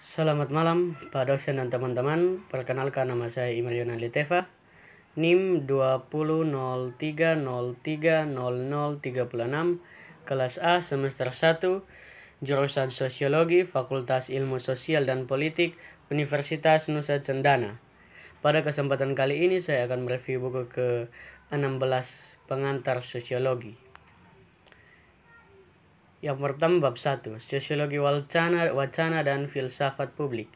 Selamat malam Pak dosen dan teman-teman Perkenalkan nama saya Imeliona Liteva NIM 20030300036 Kelas A semester 1 Jurusan Sosiologi Fakultas Ilmu Sosial dan Politik Universitas Nusa Cendana Pada kesempatan kali ini saya akan mereview buku ke-16 Pengantar Sosiologi yang pertama bab 1, sosiologi wacana, wacana dan filsafat publik.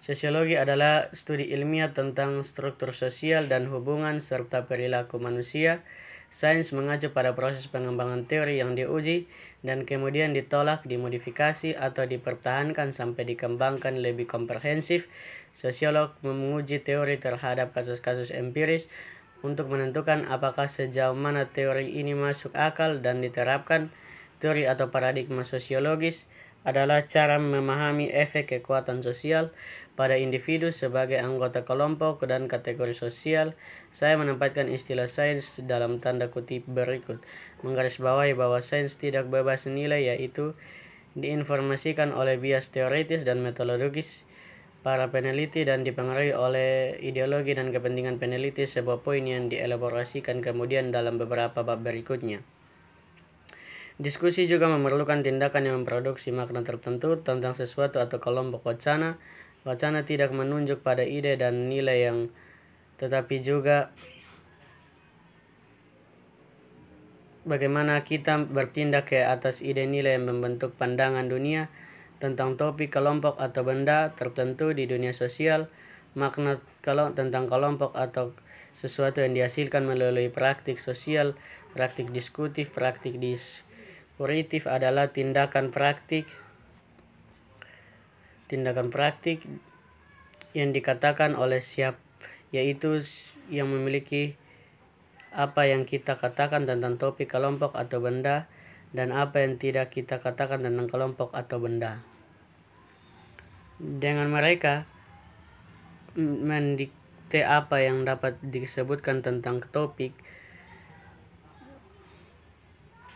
Sosiologi adalah studi ilmiah tentang struktur sosial dan hubungan serta perilaku manusia. Sains mengacu pada proses pengembangan teori yang diuji dan kemudian ditolak, dimodifikasi, atau dipertahankan sampai dikembangkan lebih komprehensif. Sosiolog menguji teori terhadap kasus-kasus empiris untuk menentukan apakah sejauh mana teori ini masuk akal dan diterapkan Teori atau paradigma sosiologis adalah cara memahami efek kekuatan sosial pada individu sebagai anggota kelompok dan kategori sosial. Saya menempatkan istilah sains dalam tanda kutip berikut. Menggarisbawahi bahwa sains tidak bebas nilai yaitu diinformasikan oleh bias teoritis dan metodologis para peneliti dan dipengaruhi oleh ideologi dan kepentingan peneliti sebuah poin yang dielaborasikan kemudian dalam beberapa bab berikutnya. Diskusi juga memerlukan tindakan yang memproduksi makna tertentu tentang sesuatu atau kelompok wacana. Wacana tidak menunjuk pada ide dan nilai yang tetapi juga bagaimana kita bertindak ke atas ide nilai yang membentuk pandangan dunia tentang topik kelompok atau benda tertentu di dunia sosial, makna kalau tentang kelompok atau sesuatu yang dihasilkan melalui praktik sosial, praktik diskutif, praktik dis kuratif adalah tindakan praktik tindakan praktik yang dikatakan oleh siap yaitu yang memiliki apa yang kita katakan tentang topik kelompok atau benda dan apa yang tidak kita katakan tentang kelompok atau benda dengan mereka mendikte apa yang dapat disebutkan tentang topik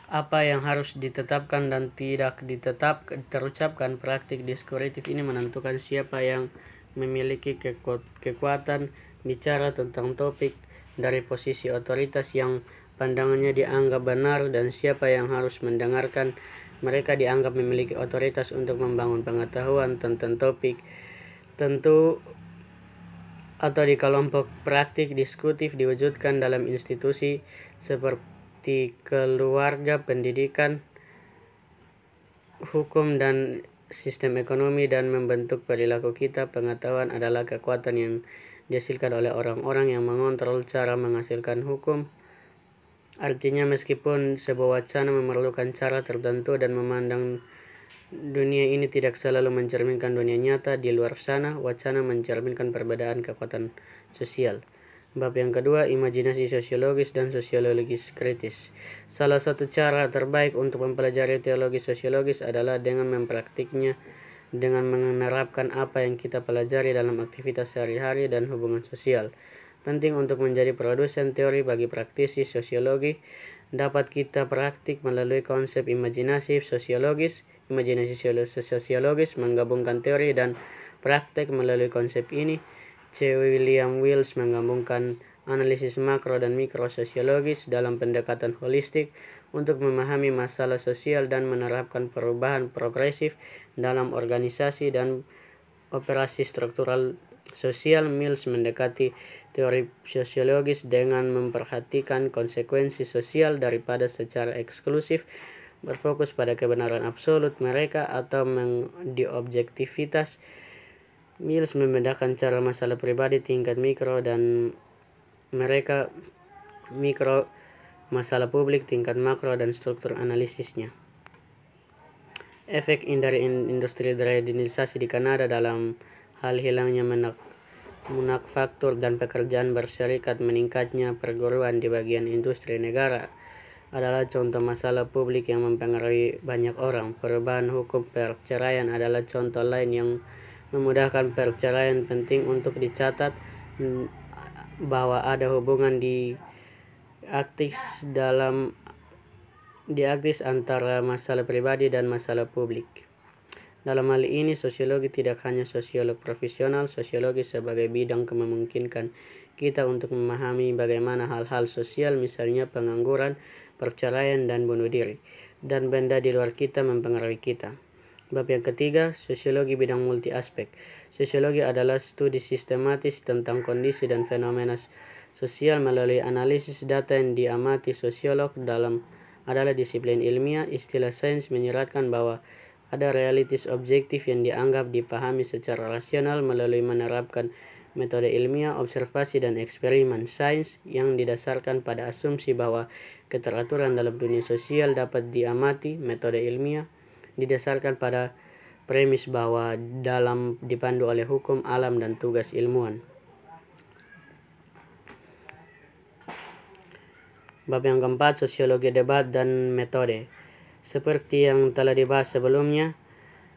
apa yang harus ditetapkan dan tidak ditetap terucapkan praktik diskuratif ini menentukan siapa yang memiliki keku kekuatan bicara tentang topik dari posisi otoritas yang pandangannya dianggap benar dan siapa yang harus mendengarkan mereka dianggap memiliki otoritas untuk membangun pengetahuan tentang topik tentu atau di kelompok praktik diskutif diwujudkan dalam institusi seperti seperti keluarga, pendidikan, hukum dan sistem ekonomi dan membentuk perilaku kita. Pengetahuan adalah kekuatan yang dihasilkan oleh orang-orang yang mengontrol cara menghasilkan hukum. Artinya meskipun sebuah wacana memerlukan cara tertentu dan memandang dunia ini tidak selalu mencerminkan dunia nyata di luar sana, wacana mencerminkan perbedaan kekuatan sosial. Bab yang kedua, imajinasi sosiologis dan sosiologis kritis. Salah satu cara terbaik untuk mempelajari teologi sosiologis adalah dengan mempraktiknya dengan menerapkan apa yang kita pelajari dalam aktivitas sehari-hari dan hubungan sosial. Penting untuk menjadi produsen teori bagi praktisi sosiologi dapat kita praktik melalui konsep imajinasi sosiologis. Imajinasi sosiologis menggabungkan teori dan praktek melalui konsep ini C. William Wills menggabungkan analisis makro dan mikro sosiologis dalam pendekatan holistik untuk memahami masalah sosial dan menerapkan perubahan progresif dalam organisasi dan operasi struktural sosial. Mills mendekati teori sosiologis dengan memperhatikan konsekuensi sosial daripada secara eksklusif berfokus pada kebenaran absolut mereka atau mengdiobjektivitas Mills membedakan cara masalah pribadi tingkat mikro dan mereka mikro masalah publik tingkat makro dan struktur analisisnya. Efek dari industri deradikalisasi di Kanada dalam hal hilangnya menak faktor dan pekerjaan berserikat meningkatnya perguruan di bagian industri negara adalah contoh masalah publik yang mempengaruhi banyak orang. Perubahan hukum perceraian adalah contoh lain yang memudahkan perceraian penting untuk dicatat mm, bahwa ada hubungan di aktis dalam diaktis antara masalah pribadi dan masalah publik. Dalam hal ini, sosiologi tidak hanya sosiolog profesional, sosiologi sebagai bidang memungkinkan kita untuk memahami bagaimana hal-hal sosial misalnya pengangguran, perceraian, dan bunuh diri, dan benda di luar kita mempengaruhi kita. Bab yang ketiga, sosiologi bidang multi aspek. Sosiologi adalah studi sistematis tentang kondisi dan fenomena sosial melalui analisis data yang diamati sosiolog dalam adalah disiplin ilmiah. Istilah sains menyeratkan bahwa ada realitas objektif yang dianggap dipahami secara rasional melalui menerapkan metode ilmiah, observasi, dan eksperimen sains yang didasarkan pada asumsi bahwa keteraturan dalam dunia sosial dapat diamati metode ilmiah, didasarkan pada premis bahwa dalam dipandu oleh hukum alam dan tugas ilmuwan. Bab yang keempat, sosiologi debat dan metode. Seperti yang telah dibahas sebelumnya,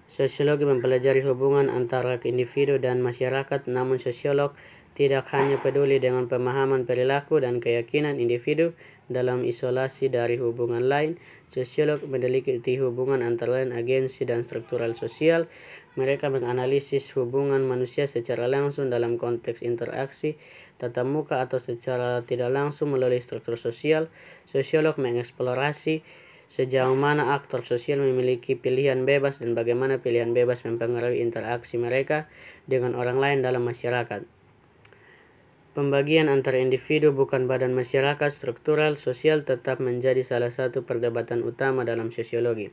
sosiologi mempelajari hubungan antara individu dan masyarakat, namun sosiolog tidak hanya peduli dengan pemahaman perilaku dan keyakinan individu, dalam isolasi dari hubungan lain. Sosiolog meneliti hubungan antara lain agensi dan struktural sosial. Mereka menganalisis hubungan manusia secara langsung dalam konteks interaksi tatap muka atau secara tidak langsung melalui struktur sosial. Sosiolog mengeksplorasi sejauh mana aktor sosial memiliki pilihan bebas dan bagaimana pilihan bebas mempengaruhi interaksi mereka dengan orang lain dalam masyarakat. Pembagian antar individu bukan badan masyarakat struktural sosial tetap menjadi salah satu perdebatan utama dalam sosiologi.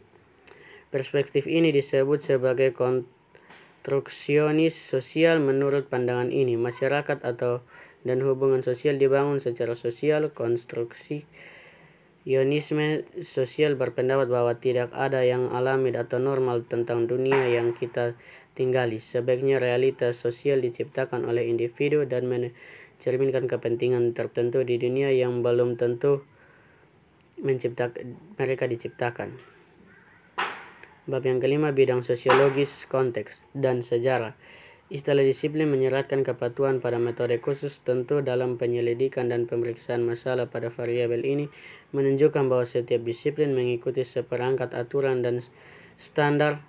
Perspektif ini disebut sebagai konstruksionis sosial menurut pandangan ini. Masyarakat atau dan hubungan sosial dibangun secara sosial konstruksi Ionisme sosial berpendapat bahwa tidak ada yang alami atau normal tentang dunia yang kita tinggali. Sebaiknya realitas sosial diciptakan oleh individu dan manajemen mencerminkan kepentingan tertentu di dunia yang belum tentu menciptakan mereka diciptakan. Bab yang kelima bidang sosiologis, konteks, dan sejarah. Istilah disiplin menyeratkan kepatuhan pada metode khusus tentu dalam penyelidikan dan pemeriksaan masalah pada variabel ini menunjukkan bahwa setiap disiplin mengikuti seperangkat aturan dan standar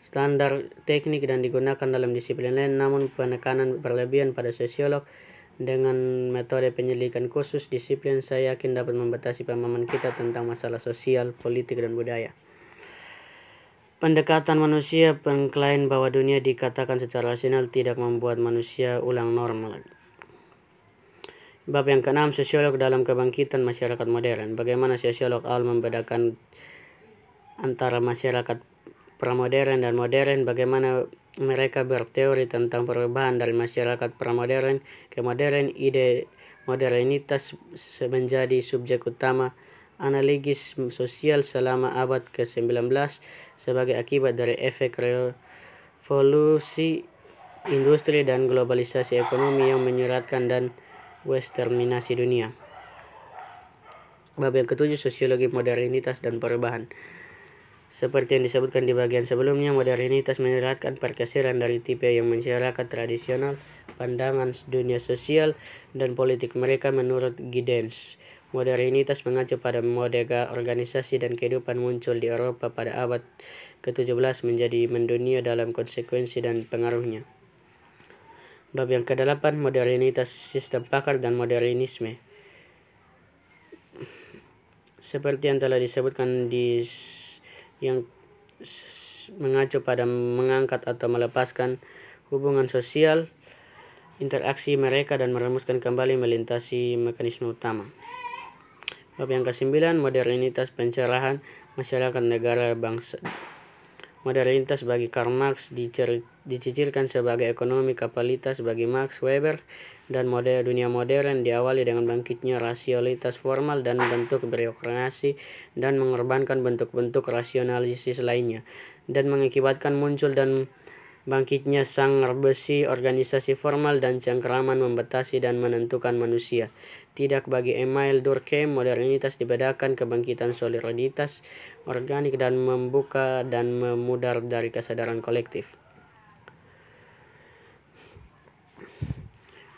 standar teknik dan digunakan dalam disiplin lain namun penekanan berlebihan pada sosiolog dengan metode penyelidikan khusus disiplin saya yakin dapat membatasi pemahaman kita tentang masalah sosial, politik, dan budaya. Pendekatan manusia pengklaim bahwa dunia dikatakan secara rasional tidak membuat manusia ulang normal. Bab yang keenam, sosiolog dalam kebangkitan masyarakat modern. Bagaimana sosiolog awal membedakan antara masyarakat pramodern dan modern, bagaimana mereka berteori tentang perubahan dari masyarakat pramodern ke modern, ide modernitas menjadi subjek utama analogis sosial selama abad ke-19 sebagai akibat dari efek revolusi industri dan globalisasi ekonomi yang menyeratkan dan westernisasi dunia. Bab yang ketujuh, sosiologi modernitas dan perubahan. Seperti yang disebutkan di bagian sebelumnya, modernitas menyerahkan pergeseran dari tipe yang masyarakat tradisional, pandangan dunia sosial, dan politik mereka menurut Giddens. Modernitas mengacu pada modega organisasi dan kehidupan muncul di Eropa pada abad ke-17 menjadi mendunia dalam konsekuensi dan pengaruhnya. Bab yang ke-8, modernitas sistem pakar dan modernisme. Seperti yang telah disebutkan di yang mengacu pada mengangkat atau melepaskan hubungan sosial interaksi mereka dan merumuskan kembali melintasi mekanisme utama. Bab yang kesembilan, modernitas pencerahan masyarakat negara bangsa. Modernitas bagi Karl Marx dicicilkan sebagai ekonomi kapitalitas bagi Max Weber dan model dunia modern diawali dengan bangkitnya rasionalitas formal dan bentuk birokrasi dan mengorbankan bentuk-bentuk rasionalisis lainnya dan mengakibatkan muncul dan bangkitnya sang besi organisasi formal dan cengkeraman membatasi dan menentukan manusia. Tidak bagi Emile Durkheim, modernitas dibedakan kebangkitan solidaritas organik dan membuka dan memudar dari kesadaran kolektif.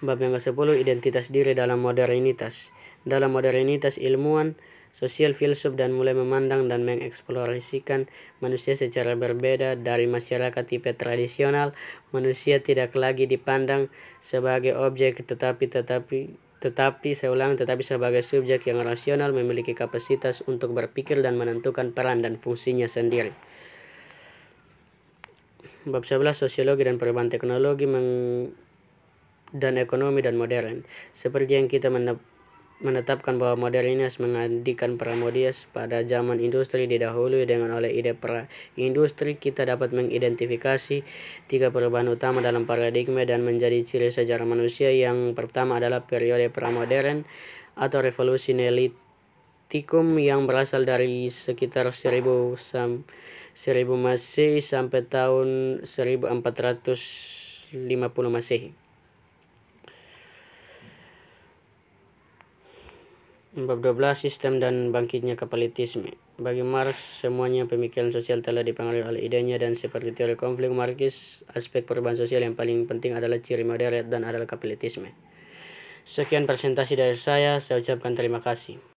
Bab yang ke-10 identitas diri dalam modernitas. Dalam modernitas ilmuwan, sosial filsuf dan mulai memandang dan mengeksplorasikan manusia secara berbeda dari masyarakat tipe tradisional. Manusia tidak lagi dipandang sebagai objek tetapi tetapi tetapi saya ulang tetapi sebagai subjek yang rasional memiliki kapasitas untuk berpikir dan menentukan peran dan fungsinya sendiri. Bab 11 Sosiologi dan Perubahan Teknologi meng dan ekonomi dan modern. Seperti yang kita menetapkan bahwa modernitas ini pramodias pada zaman industri didahului dengan oleh ide pra industri kita dapat mengidentifikasi tiga perubahan utama dalam paradigma dan menjadi ciri sejarah manusia yang pertama adalah periode pramodern atau revolusi neolitikum yang berasal dari sekitar 1000 sam 1000 Masehi sampai tahun 1450 Masehi. Bab 12 Sistem dan Bangkitnya Kapitalisme Bagi Marx, semuanya pemikiran sosial telah dipengaruhi oleh idenya dan seperti teori konflik Marxis, aspek perubahan sosial yang paling penting adalah ciri moderat dan adalah kapitalisme. Sekian presentasi dari saya, saya ucapkan terima kasih.